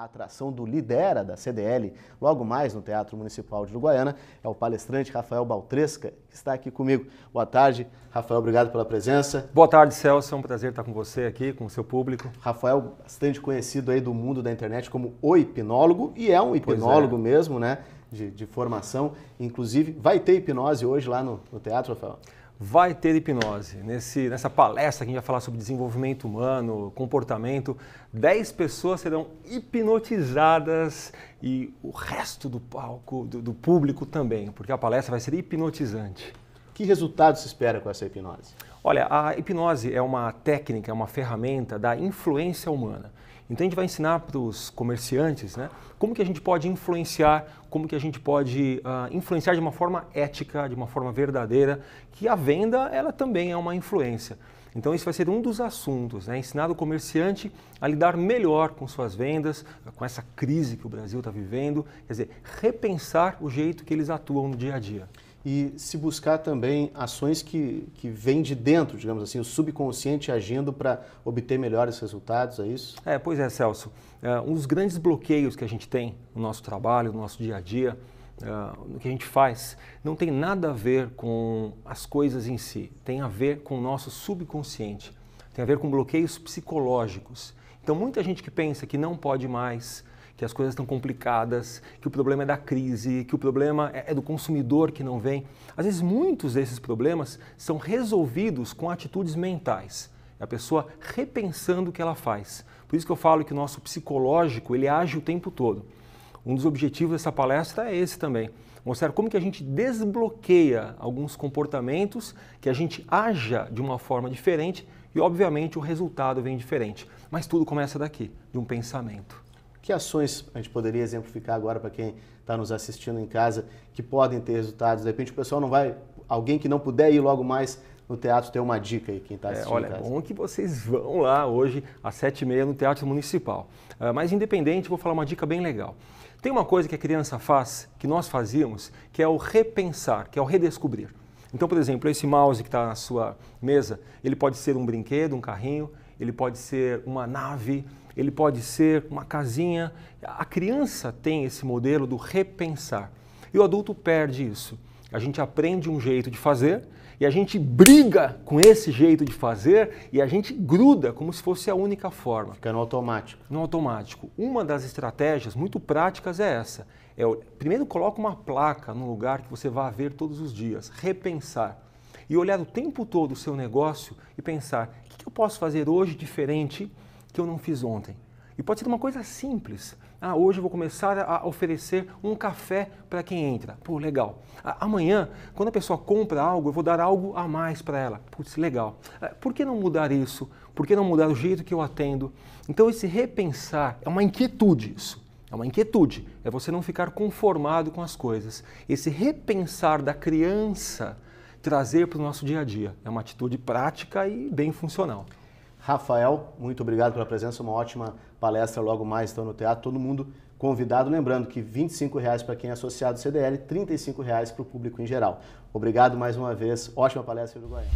a atração do Lidera, da CDL, logo mais no Teatro Municipal de Uruguaiana, é o palestrante Rafael Baltresca, que está aqui comigo. Boa tarde, Rafael, obrigado pela presença. Boa tarde, Celso, é um prazer estar com você aqui, com o seu público. Rafael, bastante conhecido aí do mundo da internet como o hipnólogo, e é um hipnólogo é. mesmo, né, de, de, formação. Inclusive, vai ter hipnose hoje lá no, no teatro, Rafael? vai ter hipnose. Nesse, nessa palestra que a gente vai falar sobre desenvolvimento humano, comportamento, 10 pessoas serão hipnotizadas e o resto do palco, do, do público também, porque a palestra vai ser hipnotizante. Que resultado se espera com essa hipnose? Olha, a hipnose é uma técnica, é uma ferramenta da influência humana. Então a gente vai ensinar para os comerciantes né, como que a gente pode influenciar, como que a gente pode uh, influenciar de uma forma ética, de uma forma verdadeira, que a venda ela também é uma influência. Então isso vai ser um dos assuntos, né? ensinar o comerciante a lidar melhor com suas vendas, com essa crise que o Brasil está vivendo, quer dizer, repensar o jeito que eles atuam no dia a dia e se buscar também ações que, que vêm de dentro, digamos assim, o subconsciente agindo para obter melhores resultados, é isso? É, pois é, Celso. É, um dos grandes bloqueios que a gente tem no nosso trabalho, no nosso dia a dia, é, no que a gente faz, não tem nada a ver com as coisas em si, tem a ver com o nosso subconsciente, tem a ver com bloqueios psicológicos. Então, muita gente que pensa que não pode mais, que as coisas estão complicadas, que o problema é da crise, que o problema é, é do consumidor que não vem. Às vezes, muitos desses problemas são resolvidos com atitudes mentais. É a pessoa repensando o que ela faz. Por isso que eu falo que o nosso psicológico, ele age o tempo todo. Um dos objetivos dessa palestra é esse também, mostrar como que a gente desbloqueia alguns comportamentos, que a gente aja de uma forma diferente e obviamente o resultado vem diferente. Mas tudo começa daqui, de um pensamento. Que ações a gente poderia exemplificar agora para quem está nos assistindo em casa que podem ter resultados? De repente o pessoal não vai, alguém que não puder ir logo mais no teatro tem uma dica aí, quem está é, assistindo. É, olha, é bom que vocês vão lá hoje às sete e meia no Teatro Municipal. Uh, mas independente, vou falar uma dica bem legal. Tem uma coisa que a criança faz, que nós fazíamos, que é o repensar, que é o redescobrir. Então, por exemplo, esse mouse que está na sua mesa, ele pode ser um brinquedo, um carrinho, ele pode ser uma nave, ele pode ser uma casinha. A criança tem esse modelo do repensar e o adulto perde isso. A gente aprende um jeito de fazer e a gente briga com esse jeito de fazer e a gente gruda como se fosse a única forma. Fica no automático. No automático. Uma das estratégias muito práticas é essa. É, primeiro coloca uma placa no lugar que você vá ver todos os dias, repensar. E olhar o tempo todo o seu negócio e pensar, o que eu posso fazer hoje diferente que eu não fiz ontem? E pode ser uma coisa simples. Ah, hoje eu vou começar a oferecer um café para quem entra. Pô, legal. Ah, amanhã, quando a pessoa compra algo, eu vou dar algo a mais para ela. Putz, legal. Ah, por que não mudar isso? Por que não mudar o jeito que eu atendo? Então, esse repensar é uma inquietude isso. É uma inquietude. É você não ficar conformado com as coisas. Esse repensar da criança trazer para o nosso dia a dia. É uma atitude prática e bem funcional. Rafael, muito obrigado pela presença, uma ótima palestra logo mais então no teatro, todo mundo convidado, lembrando que R$ 25 para quem é associado ao CDL, R$ 35 para o público em geral. Obrigado mais uma vez, ótima palestra do Goiânia.